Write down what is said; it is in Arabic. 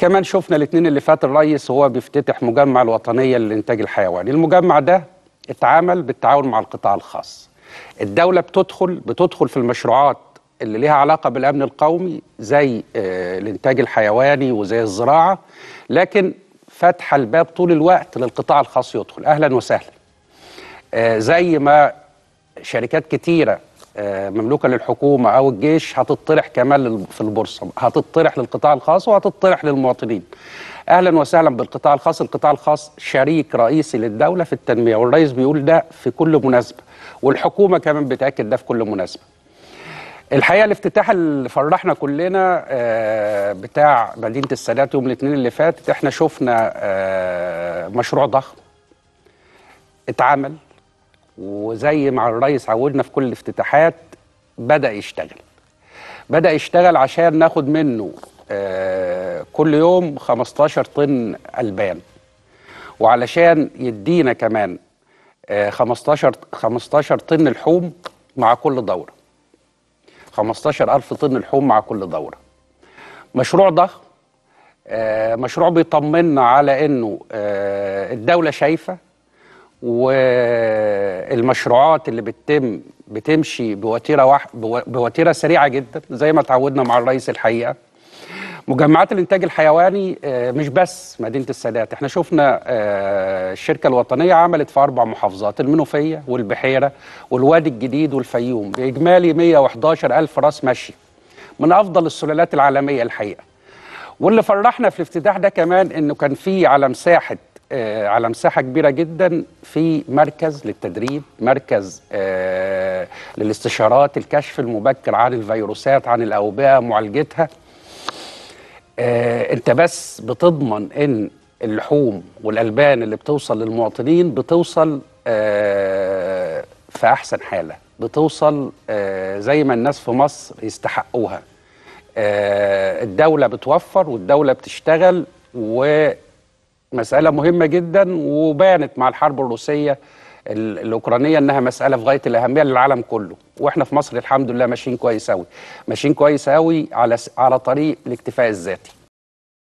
كمان شفنا الاثنين اللي فات الرئيس وهو بيفتتح مجمع الوطنيه للانتاج الحيواني المجمع ده اتعامل بالتعاون مع القطاع الخاص الدوله بتدخل بتدخل في المشروعات اللي ليها علاقه بالامن القومي زي آه، الانتاج الحيواني وزي الزراعه لكن فاتحه الباب طول الوقت للقطاع الخاص يدخل اهلا وسهلا آه، زي ما شركات كتيره آه، مملوكه للحكومه او الجيش هتطرح كمان في البورصه هتطرح للقطاع الخاص وهتطرح للمواطنين اهلا وسهلا بالقطاع الخاص القطاع الخاص شريك رئيسي للدوله في التنميه والرئيس بيقول ده في كل مناسبه والحكومه كمان بتاكد ده في كل مناسبه الحقيقه الافتتاح اللي فرحنا كلنا آه، بتاع مدينه السادات يوم الاثنين اللي فات احنا شفنا آه، مشروع ضخم اتعمل وزي ما الرئيس عودنا في كل الافتتاحات بدا يشتغل بدا يشتغل عشان ناخد منه آه، كل يوم 15 طن البان وعلشان يدينا كمان 15 آه، 15 طن لحوم مع كل دوره 15 ألف طن لحوم مع كل دوره مشروع ضخم آه، مشروع بيطمنا على انه الدوله شايفه والمشروعات اللي بتتم بتمشي بوتيره وح... بوتيره سريعه جدا زي ما تعودنا مع الرئيس الحقيقه مجمعات الانتاج الحيواني آه، مش بس مدينه السادات احنا شفنا آه، الشركه الوطنيه عملت في اربع محافظات المنوفيه والبحيره والوادي الجديد والفيوم باجمالي 111 الف راس ماشي من افضل السلالات العالميه الحقيقه واللي فرحنا في الافتتاح ده كمان انه كان في على مساحه آه، على مساحة كبيرة جدا في مركز للتدريب مركز آه، للاستشارات الكشف المبكر عن الفيروسات عن الأوبئة معالجتها آه، أنت بس بتضمن أن اللحوم والألبان اللي بتوصل للمواطنين بتوصل في أحسن حالة بتوصل زي ما الناس في مصر يستحقوها الدولة بتوفر والدولة بتشتغل و مسألة مهمة جدا وبانت مع الحرب الروسية الأوكرانية إنها مسألة في غاية الأهمية للعالم كله وإحنا في مصر الحمد لله ماشيين كويس أوي ماشيين كويس أوي على على طريق الاكتفاء الذاتي